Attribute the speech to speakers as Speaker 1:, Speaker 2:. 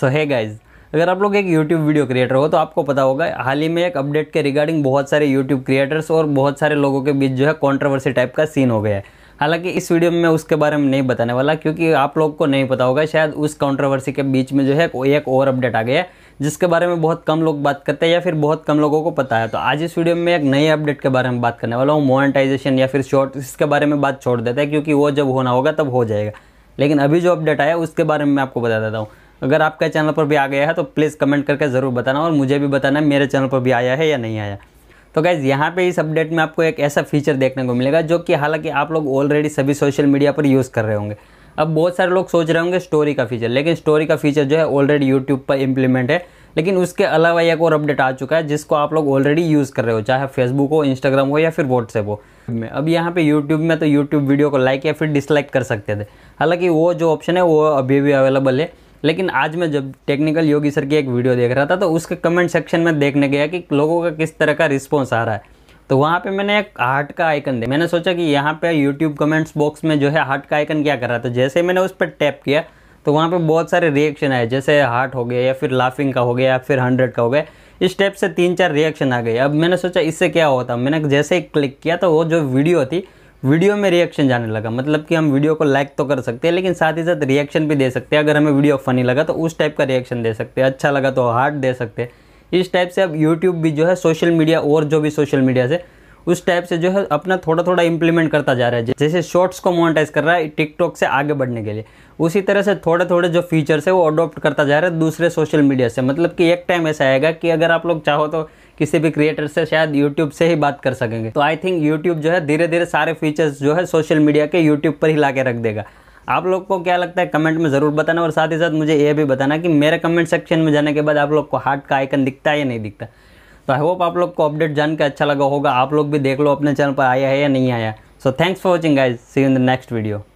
Speaker 1: सो है गाइज़ अगर आप लोग एक यूट्यूब वीडियो क्रिएटर हो तो आपको पता होगा हाल ही में एक अपडेट के रिगार्डिंग बहुत सारे यूट्यूब क्रिएटर्स और बहुत सारे लोगों के बीच जो है कंट्रोवर्सी टाइप का सीन हो गया है हालांकि इस वीडियो में मैं उसके बारे में नहीं बताने वाला क्योंकि आप लोग को नहीं पता होगा शायद उस कंट्रोवर्सी के बीच में जो है एक और अपडेट आ गया है जिसके बारे में बहुत कम लोग बात करते हैं या फिर बहुत कम लोगों को पता है तो आज इस वीडियो में एक नए अपडेट के बारे में बात करने वाला हूँ मोनिटाइजेशन या फिर शॉर्ट इसके बारे में बात छोड़ देते हैं क्योंकि वो जब होना होगा तब हो जाएगा लेकिन अभी जो अपडेट आया उसके बारे में मैं आपको बता देता हूँ अगर आपका चैनल पर भी आ गया है तो प्लीज़ कमेंट करके ज़रूर बताना और मुझे भी बताना मेरे चैनल पर भी आया है या नहीं आया तो गाइज़ यहाँ पे इस अपडेट में आपको एक ऐसा फीचर देखने को मिलेगा जो कि हालांकि आप लोग ऑलरेडी सभी सोशल मीडिया पर यूज़ कर रहे होंगे अब बहुत सारे लोग सोच रहे होंगे स्टोरी का फीचर लेकिन स्टोरी का फीचर जो है ऑलरेडी यूट्यूब पर इम्प्लीमेंट है लेकिन उसके अलावा एक और अपडेट आ चुका है जिसको आप लोग ऑलरेडी यूज़ कर रहे हो चाहे फेसबुक हो इंस्टाग्राम हो या फिर व्हाट्सएप हो अब यहाँ पे यूट्यूब में तो यूट्यूब वीडियो को लाइक या फिर डिसलाइक कर सकते थे हालांकि वो जो ऑप्शन है वो अभी भी अवेलेबल है लेकिन आज मैं जब टेक्निकल योगी सर की एक वीडियो देख रहा था तो उसके कमेंट सेक्शन में देखने गया कि लोगों का किस तरह का रिस्पॉन्स आ रहा है तो वहाँ पे मैंने एक हार्ट का आइकन दिया मैंने सोचा कि यहाँ पे यूट्यूब कमेंट्स बॉक्स में जो है हार्ट का आइकन क्या कर रहा था तो जैसे ही मैंने उस पर टैप किया तो वहाँ पे बहुत सारे रिएक्शन आए जैसे हार्ट हो गया या फिर लाफिंग का हो गया या फिर हंड्रेड का हो गया इस टैप से तीन चार रिएक्शन आ गए अब मैंने सोचा इससे क्या होता मैंने जैसे ही क्लिक किया तो वो जो वीडियो थी वीडियो में रिएक्शन जाने लगा मतलब कि हम वीडियो को लाइक तो कर सकते हैं लेकिन साथ ही साथ रिएक्शन भी दे सकते हैं अगर हमें वीडियो फनी लगा तो उस टाइप का रिएक्शन दे सकते हैं अच्छा लगा तो हार्ट दे सकते हैं इस टाइप से अब यूट्यूब भी जो है सोशल मीडिया और जो भी सोशल मीडिया से उस टाइप से जो है अपना थोड़ा थोड़ा इंप्लीमेंट करता जा रहा है जैसे शॉर्ट्स को मोनिटाइज कर रहा है टिकटॉक से आगे बढ़ने के लिए उसी तरह से थोड़े थोड़े जो फीचर्स है वो अडोप्ट करता जा रहा है दूसरे सोशल मीडिया से मतलब कि एक टाइम ऐसा आएगा कि अगर आप लोग चाहो तो किसी भी क्रिएटर से शायद यूट्यूब से ही बात कर सकेंगे तो आई थिंक यूट्यूब जो है धीरे धीरे सारे फीचर्स जो है सोशल मीडिया के यूट्यूब पर ही ला के रख देगा आप लोग को क्या लगता है कमेंट में ज़रूर बताना और साथ ही साथ मुझे ये भी बताना कि मेरे कमेंट सेक्शन में जाने के बाद आप लोग को हार्ट का आइकन दिखता है या नहीं दिखता तो आई होप आप लोग को अपडेट जान के अच्छा लगा होगा आप लोग भी देख लो अपने चैनल पर आया है या नहीं आया so thanks for watching guys see in the next video